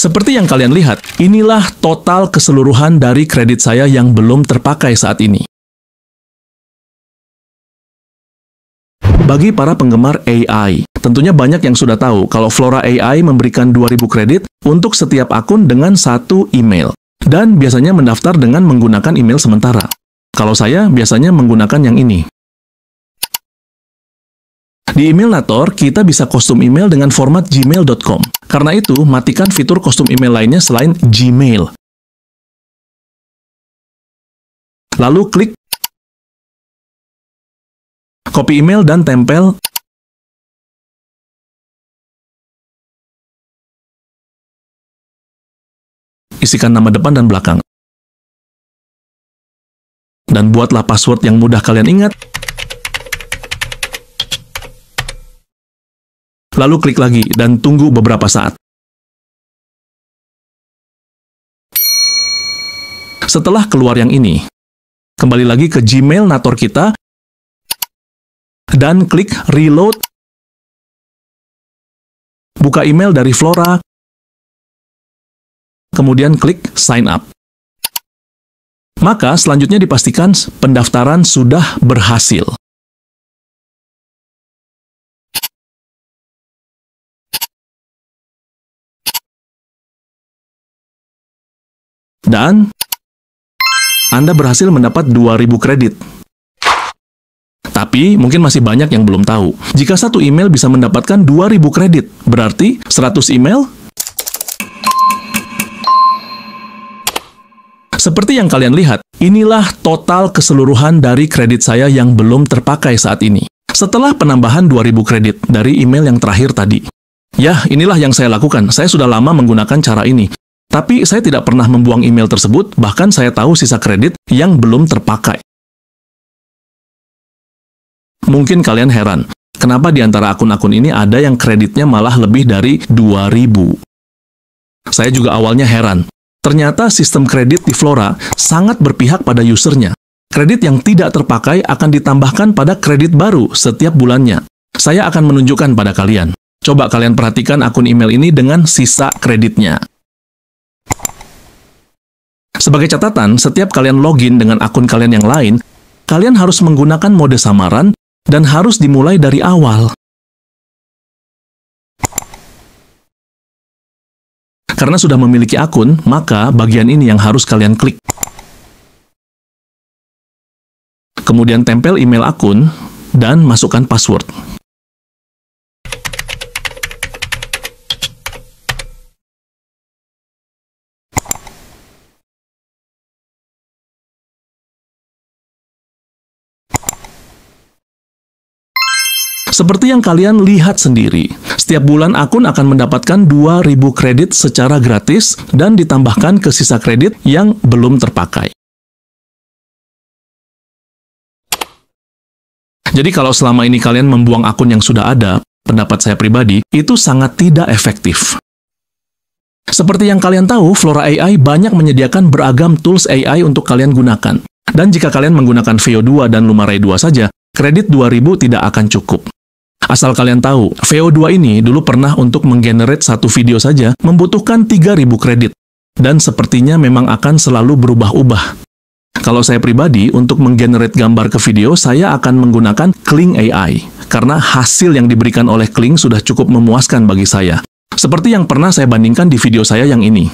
Seperti yang kalian lihat, inilah total keseluruhan dari kredit saya yang belum terpakai saat ini. Bagi para penggemar AI, tentunya banyak yang sudah tahu kalau Flora AI memberikan 2000 kredit untuk setiap akun dengan satu email, dan biasanya mendaftar dengan menggunakan email sementara. Kalau saya, biasanya menggunakan yang ini. Di email Nator, kita bisa kostum email dengan format gmail.com. Karena itu, matikan fitur kostum email lainnya selain Gmail. Lalu klik copy email dan tempel isikan nama depan dan belakang. Dan buatlah password yang mudah kalian ingat lalu klik lagi dan tunggu beberapa saat. Setelah keluar yang ini, kembali lagi ke Gmail Nator kita dan klik Reload. Buka email dari Flora, kemudian klik Sign Up. Maka selanjutnya dipastikan pendaftaran sudah berhasil. Dan Anda berhasil mendapat 2000 kredit. Tapi mungkin masih banyak yang belum tahu. Jika satu email bisa mendapatkan 2000 kredit, berarti 100 email Seperti yang kalian lihat, inilah total keseluruhan dari kredit saya yang belum terpakai saat ini. Setelah penambahan 2000 kredit dari email yang terakhir tadi. Ya, inilah yang saya lakukan. Saya sudah lama menggunakan cara ini. Tapi saya tidak pernah membuang email tersebut, bahkan saya tahu sisa kredit yang belum terpakai. Mungkin kalian heran, kenapa di antara akun-akun ini ada yang kreditnya malah lebih dari 2000? Saya juga awalnya heran. Ternyata sistem kredit di Flora sangat berpihak pada usernya. Kredit yang tidak terpakai akan ditambahkan pada kredit baru setiap bulannya. Saya akan menunjukkan pada kalian. Coba kalian perhatikan akun email ini dengan sisa kreditnya. Sebagai catatan, setiap kalian login dengan akun kalian yang lain, kalian harus menggunakan mode samaran dan harus dimulai dari awal. Karena sudah memiliki akun, maka bagian ini yang harus kalian klik. Kemudian tempel email akun dan masukkan password. Seperti yang kalian lihat sendiri, setiap bulan akun akan mendapatkan 2000 kredit secara gratis dan ditambahkan ke sisa kredit yang belum terpakai. Jadi kalau selama ini kalian membuang akun yang sudah ada, pendapat saya pribadi, itu sangat tidak efektif. Seperti yang kalian tahu, Flora AI banyak menyediakan beragam tools AI untuk kalian gunakan. Dan jika kalian menggunakan VO2 dan Lumare 2 saja, kredit 2000 tidak akan cukup. Asal kalian tahu, VO2 ini dulu pernah untuk menggenerate satu video saja membutuhkan 3000 kredit. Dan sepertinya memang akan selalu berubah-ubah. Kalau saya pribadi, untuk menggenerate gambar ke video, saya akan menggunakan Kling AI. Karena hasil yang diberikan oleh Kling sudah cukup memuaskan bagi saya. Seperti yang pernah saya bandingkan di video saya yang ini.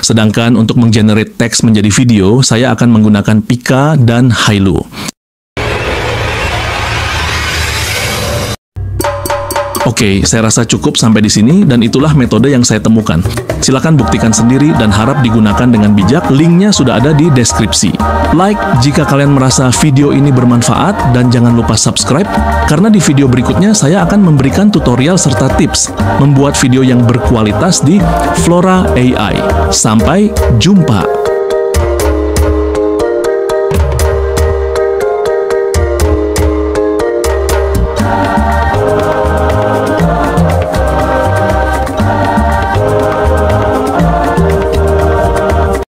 Sedangkan untuk menggenerate teks menjadi video, saya akan menggunakan Pika dan Hailu. Oke, saya rasa cukup sampai di sini dan itulah metode yang saya temukan. Silakan buktikan sendiri dan harap digunakan dengan bijak. Linknya sudah ada di deskripsi. Like jika kalian merasa video ini bermanfaat dan jangan lupa subscribe karena di video berikutnya saya akan memberikan tutorial serta tips membuat video yang berkualitas di Flora AI. Sampai jumpa.